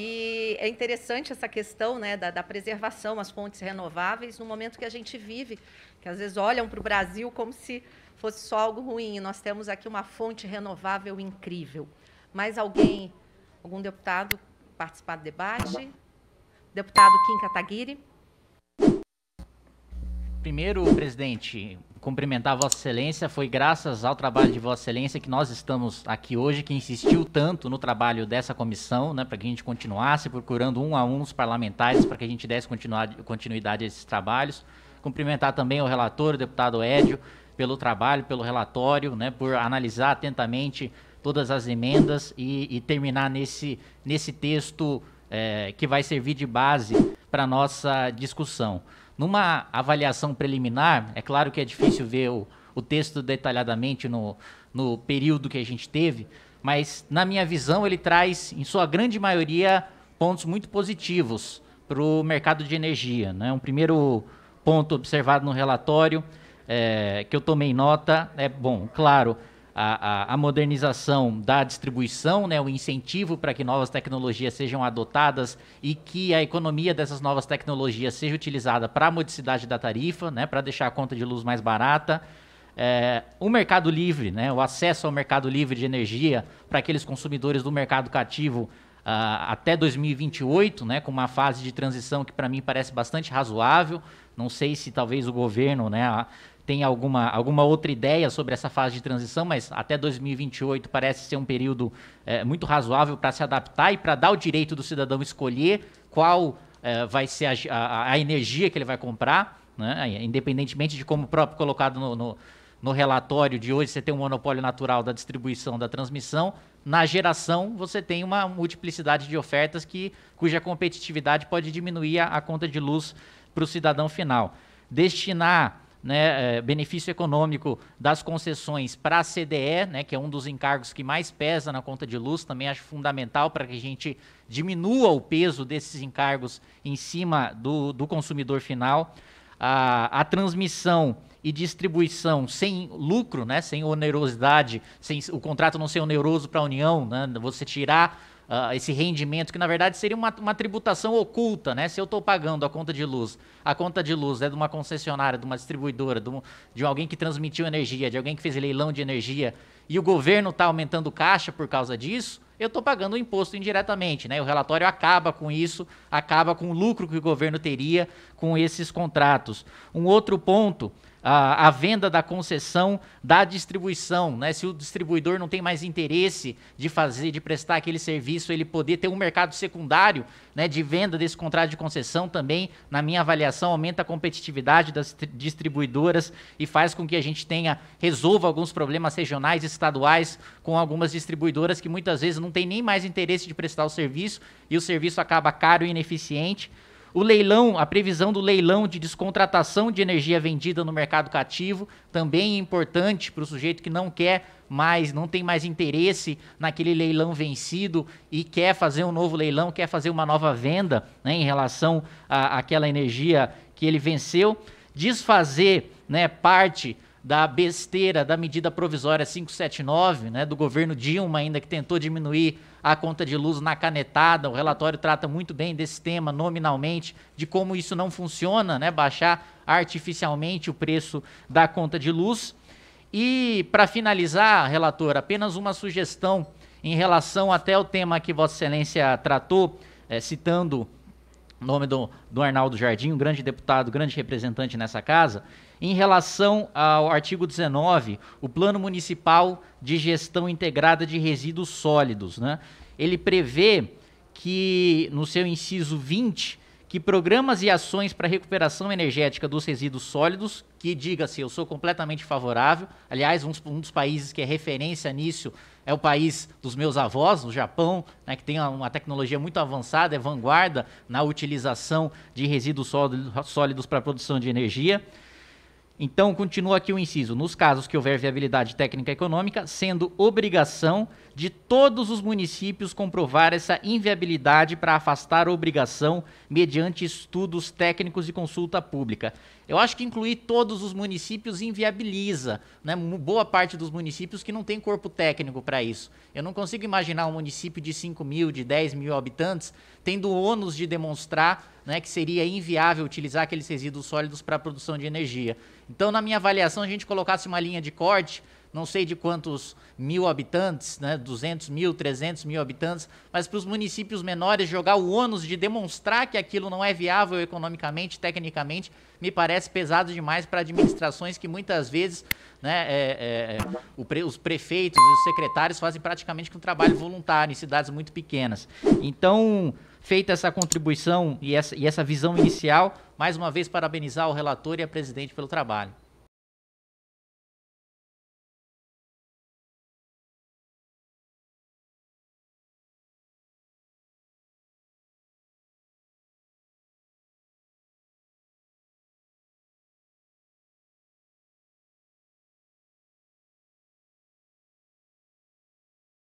E é interessante essa questão né, da, da preservação, as fontes renováveis, no momento que a gente vive, que às vezes olham para o Brasil como se fosse só algo ruim. Nós temos aqui uma fonte renovável incrível. Mais alguém, algum deputado, participar do debate? Deputado Kim Kataguiri. Primeiro, presidente, cumprimentar Vossa Excelência. Foi graças ao trabalho de Vossa Excelência que nós estamos aqui hoje, que insistiu tanto no trabalho dessa comissão, né, para que a gente continuasse procurando um a um os parlamentares, para que a gente desse continuidade a esses trabalhos. Cumprimentar também o relator, o deputado Édio, pelo trabalho, pelo relatório, né, por analisar atentamente todas as emendas e, e terminar nesse, nesse texto é, que vai servir de base para nossa discussão. Numa avaliação preliminar, é claro que é difícil ver o, o texto detalhadamente no, no período que a gente teve, mas na minha visão ele traz, em sua grande maioria, pontos muito positivos para o mercado de energia. Né? Um primeiro ponto observado no relatório é, que eu tomei nota é, bom, claro, a, a, a modernização da distribuição, né, o incentivo para que novas tecnologias sejam adotadas e que a economia dessas novas tecnologias seja utilizada para a modicidade da tarifa, né, para deixar a conta de luz mais barata. É, o mercado livre, né, o acesso ao mercado livre de energia para aqueles consumidores do mercado cativo Uh, até 2028, né, com uma fase de transição que para mim parece bastante razoável. Não sei se talvez o governo, né, tem alguma, alguma outra ideia sobre essa fase de transição, mas até 2028 parece ser um período é, muito razoável para se adaptar e para dar o direito do cidadão escolher qual é, vai ser a, a, a, energia que ele vai comprar, né? independentemente de como o próprio colocado no, no, no relatório de hoje, você tem um monopólio natural da distribuição, da transmissão, na geração você tem uma multiplicidade de ofertas que, cuja competitividade pode diminuir a, a conta de luz para o cidadão final. Destinar né, eh, benefício econômico das concessões para a CDE, né, que é um dos encargos que mais pesa na conta de luz, também acho fundamental para que a gente diminua o peso desses encargos em cima do, do consumidor final. A, a transmissão e distribuição sem lucro, né, sem onerosidade, sem, o contrato não ser oneroso para a União, né, você tirar uh, esse rendimento, que na verdade seria uma, uma tributação oculta, né? Se eu estou pagando a conta de luz, a conta de luz é de uma concessionária, de uma distribuidora, de, um, de alguém que transmitiu energia, de alguém que fez leilão de energia, e o governo está aumentando caixa por causa disso, eu estou pagando o imposto indiretamente, né? O relatório acaba com isso, acaba com o lucro que o governo teria com esses contratos. Um outro ponto a, a, venda da concessão da distribuição, né? Se o distribuidor não tem mais interesse de fazer, de prestar aquele serviço, ele poder ter um mercado secundário, né, de venda desse contrato de concessão também, na minha avaliação, aumenta a competitividade das distribuidoras e faz com que a gente tenha resolva alguns problemas regionais, estaduais, com algumas distribuidoras que muitas vezes não têm nem mais interesse de prestar o serviço e o serviço acaba caro e ineficiente. O leilão, a previsão do leilão de descontratação de energia vendida no mercado cativo, também é importante para o sujeito que não quer mais, não tem mais interesse naquele leilão vencido e quer fazer um novo leilão, quer fazer uma nova venda né, em relação àquela energia que ele venceu. Desfazer né, parte da besteira da medida provisória 579, né, do governo Dilma ainda que tentou diminuir a conta de luz na canetada. O relatório trata muito bem desse tema nominalmente, de como isso não funciona, né, baixar artificialmente o preço da conta de luz. E para finalizar, relator, apenas uma sugestão em relação até o tema que Vossa Excelência tratou, é, citando nome do, do Arnaldo Jardim, um grande deputado, grande representante nessa casa, em relação ao artigo 19, o Plano Municipal de Gestão Integrada de Resíduos Sólidos. Né? Ele prevê que, no seu inciso 20, que programas e ações para recuperação energética dos resíduos sólidos, que diga-se, eu sou completamente favorável. Aliás, um, um, dos países que é referência nisso é o país dos meus avós, no Japão, né, que tem uma tecnologia muito avançada, é vanguarda na utilização de resíduos sólidos para a produção de energia. Então, continua aqui o inciso: nos casos que houver viabilidade técnica e econômica, sendo obrigação de todos os municípios comprovar essa inviabilidade para afastar a obrigação mediante estudos técnicos e consulta pública. Eu acho que incluir todos os municípios inviabiliza, né? Boa parte dos municípios que não tem corpo técnico para isso. Eu não consigo imaginar um município de 5 mil, de 10 mil habitantes tendo ônus de demonstrar né, que seria inviável utilizar aqueles resíduos sólidos para a produção de energia. Então, na minha avaliação, a gente colocasse uma linha de corte não sei de quantos mil habitantes, né, 200 mil, 300 mil habitantes, mas para os municípios menores jogar o ônus de demonstrar que aquilo não é viável economicamente, tecnicamente, me parece pesado demais para administrações que muitas vezes né, é, é, é pre, os prefeitos e os secretários fazem praticamente um trabalho voluntário em cidades muito pequenas. Então, feita essa contribuição e essa, e essa visão inicial, mais uma vez parabenizar o relator e a presidente pelo trabalho.